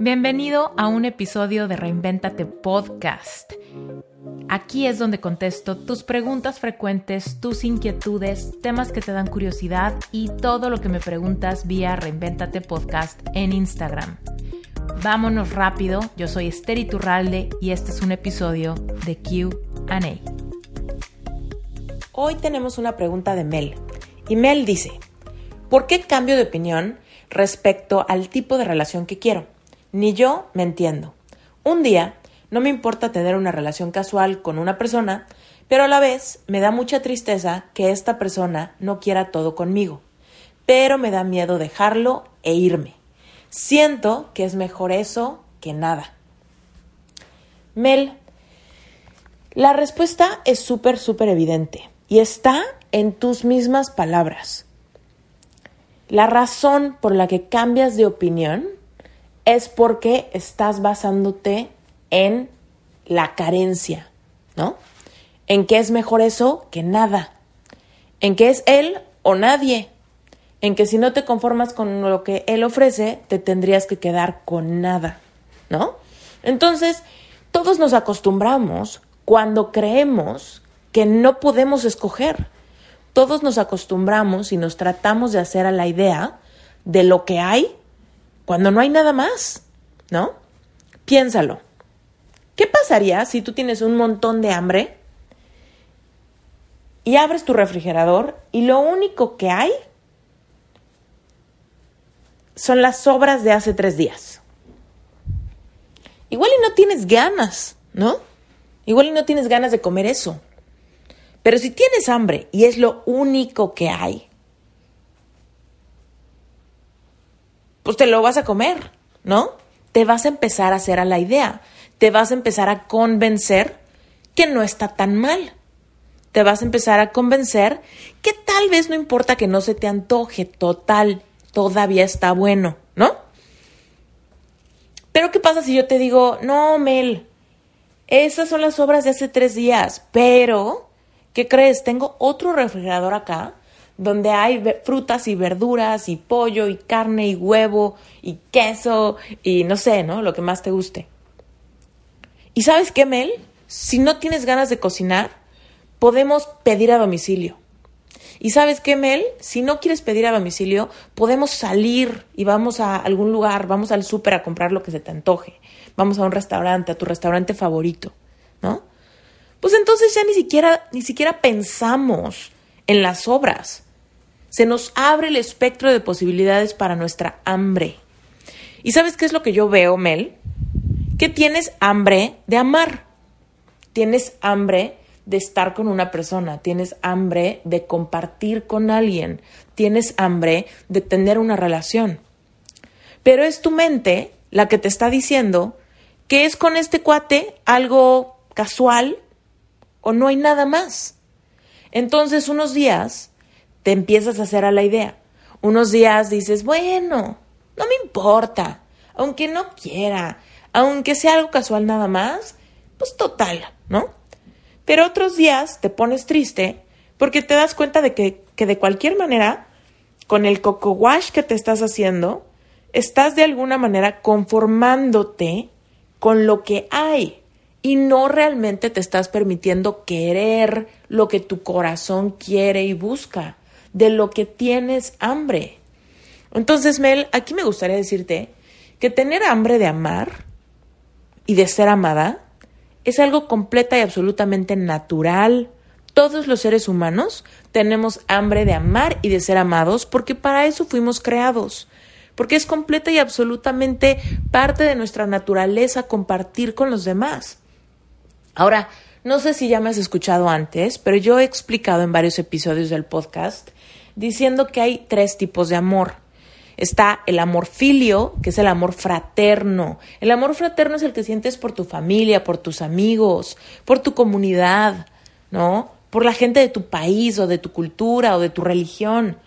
Bienvenido a un episodio de Reinventate Podcast. Aquí es donde contesto tus preguntas frecuentes, tus inquietudes, temas que te dan curiosidad y todo lo que me preguntas vía Reinventate Podcast en Instagram. Vámonos rápido, yo soy Esther Iturralde y este es un episodio de QA. Hoy tenemos una pregunta de Mel. Y Mel dice, ¿por qué cambio de opinión respecto al tipo de relación que quiero? Ni yo me entiendo. Un día, no me importa tener una relación casual con una persona, pero a la vez me da mucha tristeza que esta persona no quiera todo conmigo. Pero me da miedo dejarlo e irme. Siento que es mejor eso que nada. Mel, la respuesta es súper, súper evidente y está en tus mismas palabras. La razón por la que cambias de opinión es porque estás basándote en la carencia, ¿no? En que es mejor eso que nada, en que es él o nadie, en que si no te conformas con lo que él ofrece, te tendrías que quedar con nada, ¿no? Entonces, todos nos acostumbramos cuando creemos que no podemos escoger. Todos nos acostumbramos y nos tratamos de hacer a la idea de lo que hay cuando no hay nada más, ¿no? Piénsalo. ¿Qué pasaría si tú tienes un montón de hambre y abres tu refrigerador y lo único que hay son las sobras de hace tres días? Igual y no tienes ganas, ¿no? Igual y no tienes ganas de comer eso. Pero si tienes hambre y es lo único que hay, pues te lo vas a comer, ¿no? Te vas a empezar a hacer a la idea, te vas a empezar a convencer que no está tan mal. Te vas a empezar a convencer que tal vez no importa que no se te antoje, total, todavía está bueno, ¿no? Pero ¿qué pasa si yo te digo, no, Mel, esas son las obras de hace tres días, pero, ¿qué crees? Tengo otro refrigerador acá donde hay frutas y verduras y pollo y carne y huevo y queso y no sé, ¿no? Lo que más te guste. ¿Y sabes qué, Mel? Si no tienes ganas de cocinar, podemos pedir a domicilio. ¿Y sabes qué, Mel? Si no quieres pedir a domicilio, podemos salir y vamos a algún lugar, vamos al súper a comprar lo que se te antoje, vamos a un restaurante, a tu restaurante favorito, ¿no? Pues entonces ya ni siquiera, ni siquiera pensamos en las obras. Se nos abre el espectro de posibilidades para nuestra hambre. ¿Y sabes qué es lo que yo veo, Mel? Que tienes hambre de amar. Tienes hambre de estar con una persona, tienes hambre de compartir con alguien, tienes hambre de tener una relación. Pero es tu mente la que te está diciendo que es con este cuate algo casual o no hay nada más. Entonces unos días te empiezas a hacer a la idea. Unos días dices, bueno, no me importa, aunque no quiera, aunque sea algo casual nada más, pues total, ¿no? Pero otros días te pones triste porque te das cuenta de que, de cualquier manera, con el coco wash que te estás haciendo, estás de alguna manera conformándote con lo que hay y no realmente te estás permitiendo querer lo que tu corazón quiere y busca de lo que tienes hambre. Entonces, Mel, aquí me gustaría decirte que tener hambre de amar y de ser amada es algo completa y absolutamente natural. Todos los seres humanos tenemos hambre de amar y de ser amados porque para eso fuimos creados, porque es completa y absolutamente parte de nuestra naturaleza compartir con los demás. Ahora, no sé si ya me has escuchado antes, pero yo he explicado en varios episodios del podcast diciendo que hay tres tipos de amor. Está el amor filio, que es el amor fraterno. El amor fraterno es el que sientes por tu familia, por tus amigos, por tu comunidad, ¿no? Por la gente de tu país o de tu cultura o de tu religión.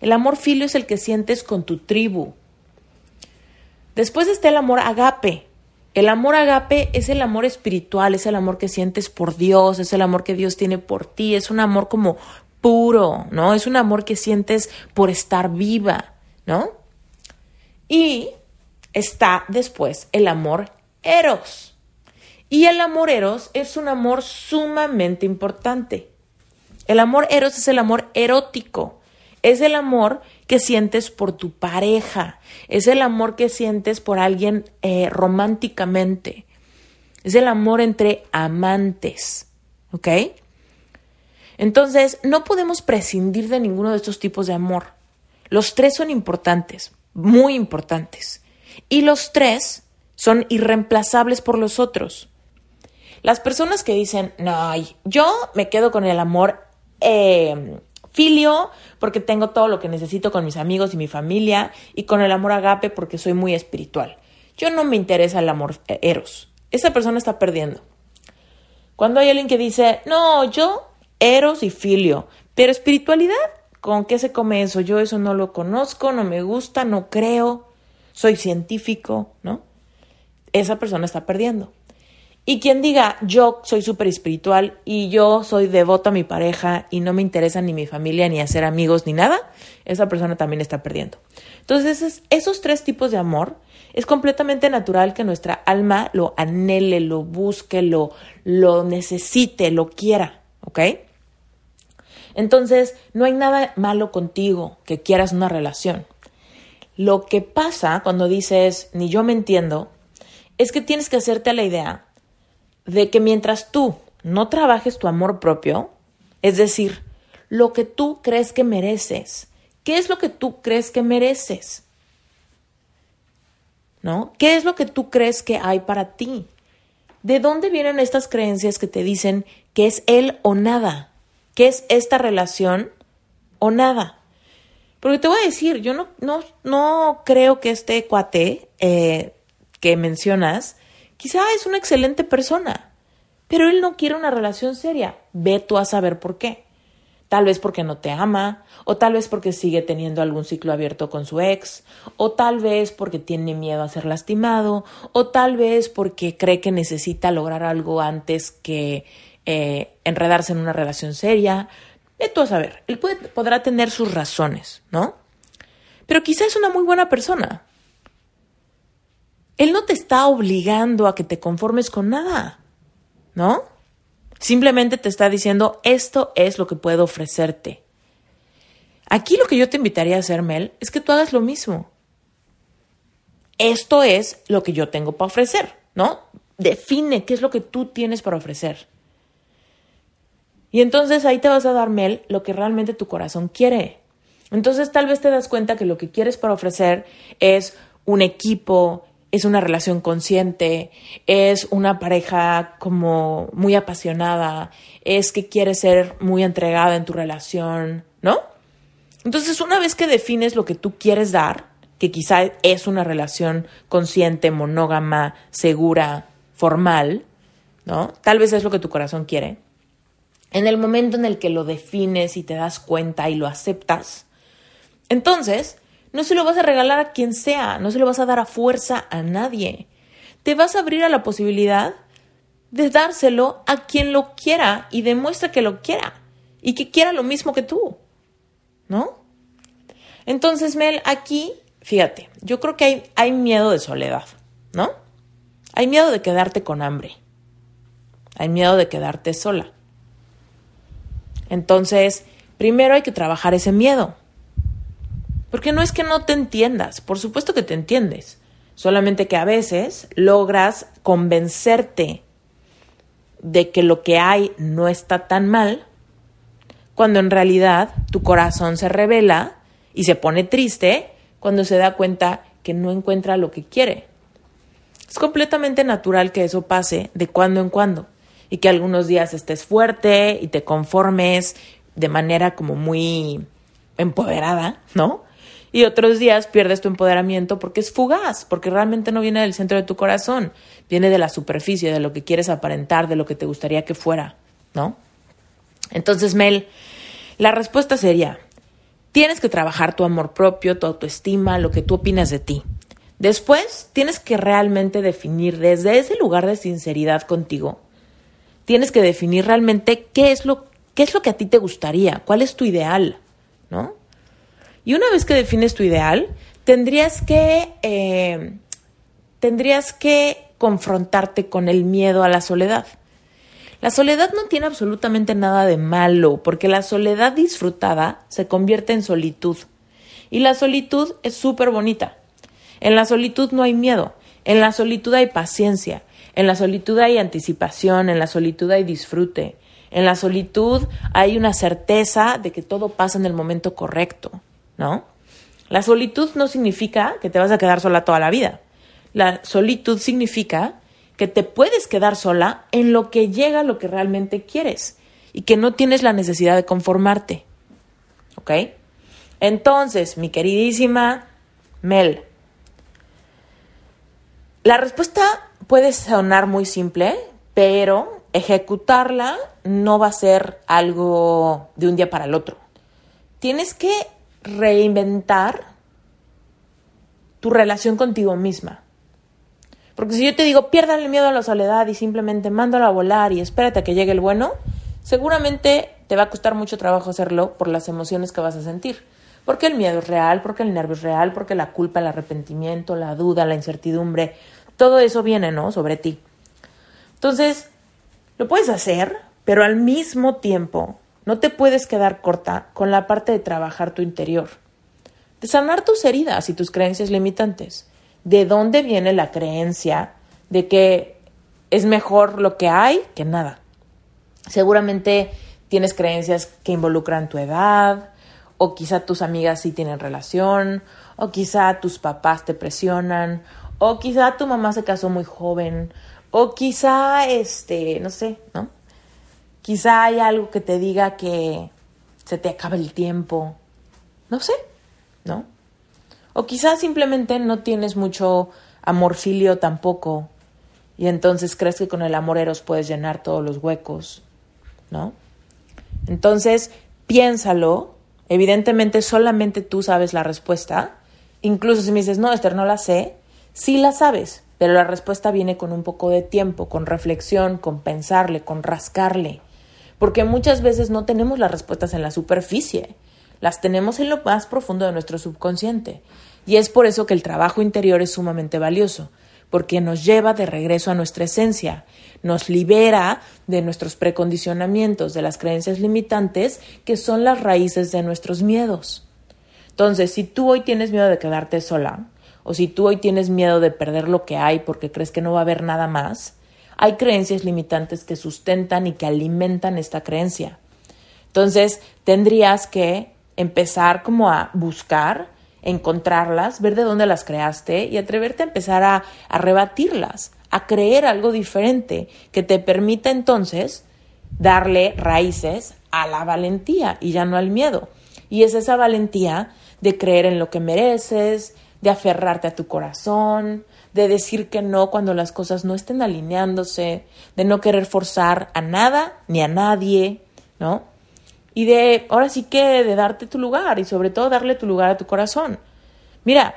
El amor filio es el que sientes con tu tribu. Después está el amor agape. El amor agape es el amor espiritual, es el amor que sientes por Dios, es el amor que Dios tiene por ti, es un amor como puro, ¿no? Es un amor que sientes por estar viva, ¿no? Y está después el amor eros. Y el amor eros es un amor sumamente importante. El amor eros es el amor erótico. Es el amor que sientes por tu pareja. Es el amor que sientes por alguien eh, románticamente. Es el amor entre amantes. ¿Ok? Entonces, no podemos prescindir de ninguno de estos tipos de amor. Los tres son importantes, muy importantes. Y los tres son irreemplazables por los otros. Las personas que dicen, no, yo me quedo con el amor em, filio porque tengo todo lo que necesito con mis amigos y mi familia y con el amor agape porque soy muy espiritual. Yo no me interesa el amor eh, eros. Esa persona está perdiendo. Cuando hay alguien que dice, no, yo Eros y Filio. Pero espiritualidad, ¿con qué se come eso? Yo eso no lo conozco, no me gusta, no creo, soy científico, ¿no? Esa persona está perdiendo. Y quien diga, yo soy súper espiritual y yo soy devoto a mi pareja y no me interesa ni mi familia, ni hacer amigos, ni nada, esa persona también está perdiendo. Entonces, esos, tres tipos de amor es completamente natural que nuestra alma lo anhele, lo busque, lo, lo necesite, lo quiera, ¿ok? Entonces, no hay nada malo contigo que quieras una relación. Lo que pasa cuando dices, ni yo me entiendo, es que tienes que hacerte a la idea de que mientras tú no trabajes tu amor propio, es decir, lo que tú crees que mereces, ¿qué es lo que tú crees que mereces? ¿No? ¿Qué es lo que tú crees que hay para ti? ¿De dónde vienen estas creencias que te dicen que es él o nada? ¿Qué es esta relación o nada. Porque te voy a decir, yo no, no, no creo que este cuate eh, que mencionas, quizá es una excelente persona, pero él no quiere una relación seria. Ve tú a saber por qué. Tal vez porque no te ama, o tal vez porque sigue teniendo algún ciclo abierto con su ex, o tal vez porque tiene miedo a ser lastimado, o tal vez porque cree que necesita lograr algo antes que eh, enredarse en una relación seria. De a saber. Él podrá tener sus razones, ¿no? Pero quizá es una muy buena persona. Él no te está obligando a que te conformes con nada, ¿no? Simplemente te está diciendo, esto es lo que puedo ofrecerte. Aquí lo que yo te invitaría a hacer, Mel, es que tú hagas lo mismo. Esto es lo que yo tengo para ofrecer, ¿no? Define qué es lo que tú tienes para ofrecer. Y entonces ahí te vas a dar, Mel, lo que realmente tu corazón quiere. Entonces tal vez te das cuenta que lo que quieres para ofrecer es un equipo, es una relación consciente, es una pareja como muy apasionada, es que quieres ser muy entregada en tu relación, ¿no? Entonces una vez que defines lo que tú quieres dar, que quizá es una relación consciente, monógama, segura, formal, ¿no? Tal vez es lo que tu corazón quiere en el momento en el que lo defines y te das cuenta y lo aceptas, entonces no se lo vas a regalar a quien sea, no se lo vas a dar a fuerza a nadie. Te vas a abrir a la posibilidad de dárselo a quien lo quiera y demuestra que lo quiera y que quiera lo mismo que tú, ¿no? Entonces, Mel, aquí, fíjate, yo creo que hay, hay miedo de soledad, ¿no? Hay miedo de quedarte con hambre, hay miedo de quedarte sola. Entonces, primero hay que trabajar ese miedo. Porque no es que no te entiendas, por supuesto que te entiendes, solamente que a veces logras convencerte de que lo que hay no está tan mal, cuando en realidad tu corazón se revela y se pone triste cuando se da cuenta que no encuentra lo que quiere. Es completamente natural que eso pase de cuando en cuando y que algunos días estés fuerte y te conformes de manera como muy empoderada, ¿no? Y otros días pierdes tu empoderamiento porque es fugaz, porque realmente no viene del centro de tu corazón, viene de la superficie, de lo que quieres aparentar, de lo que te gustaría que fuera, ¿no? Entonces, Mel, la respuesta sería, tienes que trabajar tu amor propio, tu autoestima, lo que tú opinas de ti. Después, tienes que realmente definir desde ese lugar de sinceridad contigo tienes que definir realmente qué es lo, qué es lo que a ti te gustaría, cuál es tu ideal, ¿no? Y una vez que defines tu ideal, tendrías que, eh, tendrías que confrontarte con el miedo a la soledad. La soledad no tiene absolutamente nada de malo, porque la soledad disfrutada se convierte en solitud. Y la solitud es súper bonita. En la solitud no hay miedo, en la solitud hay paciencia, en la solitud hay anticipación, en la solitud hay disfrute, en la solitud hay una certeza de que todo pasa en el momento correcto, ¿no? La solitud no significa que te vas a quedar sola toda la vida. La solitud significa que te puedes quedar sola en lo que llega a lo que realmente quieres y que no tienes la necesidad de conformarte. ¿Ok? Entonces, mi queridísima Mel, la respuesta puede sonar muy simple, pero ejecutarla no va a ser algo de un día para el otro. Tienes que reinventar tu relación contigo misma. Porque si yo te digo, pierdan el miedo a la soledad y simplemente mándalo a volar y espérate a que llegue el bueno, seguramente te va a costar mucho trabajo hacerlo por las emociones que vas a sentir. Porque el miedo es real, porque el nervio es real, porque la culpa, el arrepentimiento, la duda, la incertidumbre, todo eso viene, ¿no? Sobre ti. Entonces, lo puedes hacer, pero al mismo tiempo no te puedes quedar corta con la parte de trabajar tu interior, de sanar tus heridas y tus creencias limitantes. ¿De dónde viene la creencia de que es mejor lo que hay que nada? Seguramente tienes creencias que involucran tu edad, o quizá tus amigas sí tienen relación, o quizá tus papás te presionan, o quizá tu mamá se casó muy joven. O quizá, este, no sé, ¿no? Quizá hay algo que te diga que se te acaba el tiempo. No sé, ¿no? O quizá simplemente no tienes mucho amorfilio tampoco. Y entonces crees que con el amor eros puedes llenar todos los huecos, ¿no? Entonces, piénsalo. Evidentemente, solamente tú sabes la respuesta. Incluso si me dices, no, Esther, no la sé, Sí la sabes, pero la respuesta viene con un poco de tiempo, con reflexión, con pensarle, con rascarle. Porque muchas veces no tenemos las respuestas en la superficie, las tenemos en lo más profundo de nuestro subconsciente. Y es por eso que el trabajo interior es sumamente valioso, porque nos lleva de regreso a nuestra esencia, nos libera de nuestros precondicionamientos, de las creencias limitantes que son las raíces de nuestros miedos. Entonces, si tú hoy tienes miedo de quedarte sola, o si tú hoy tienes miedo de perder lo que hay porque crees que no va a haber nada más, hay creencias limitantes que sustentan y que alimentan esta creencia. Entonces, tendrías que empezar como a buscar, encontrarlas, ver de dónde las creaste y atreverte a empezar a, a rebatirlas, a creer algo diferente que te permita entonces darle raíces a la valentía y ya no al miedo. Y es esa valentía de creer en lo que mereces, de aferrarte a tu corazón, de decir que no cuando las cosas no estén alineándose, de no querer forzar a nada ni a nadie, ¿no? Y de, ahora sí que, de darte tu lugar y sobre todo darle tu lugar a tu corazón. Mira,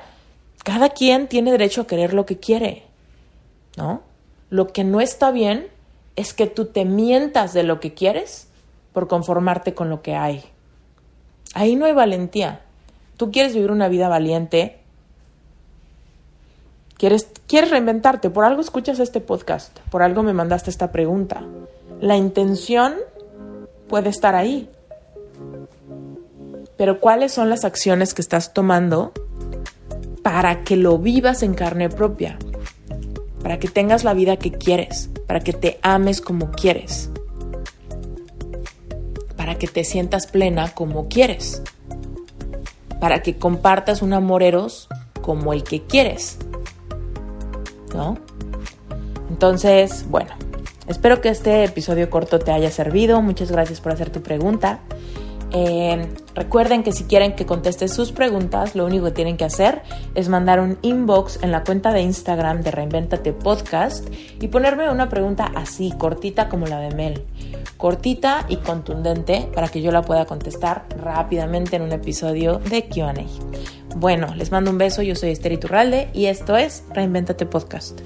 cada quien tiene derecho a querer lo que quiere, ¿no? Lo que no está bien es que tú te mientas de lo que quieres por conformarte con lo que hay. Ahí no hay valentía. Tú quieres vivir una vida valiente, ¿Quieres, reinventarte? Por algo escuchas este podcast, por algo me mandaste esta pregunta. La intención puede estar ahí, pero ¿cuáles son las acciones que estás tomando para que lo vivas en carne propia? Para que tengas la vida que quieres, para que te ames como quieres, para que te sientas plena como quieres, para que compartas un amor como el que quieres. Entonces, bueno, espero que este episodio corto te haya servido. Muchas gracias por hacer tu pregunta. Eh, recuerden que si quieren que conteste sus preguntas, lo único que tienen que hacer es mandar un inbox en la cuenta de Instagram de Reinventate Podcast y ponerme una pregunta así, cortita como la de Mel. Cortita y contundente para que yo la pueda contestar rápidamente en un episodio de QA. Bueno, les mando un beso, yo soy Esther Iturralde y esto es Reinventate Podcast.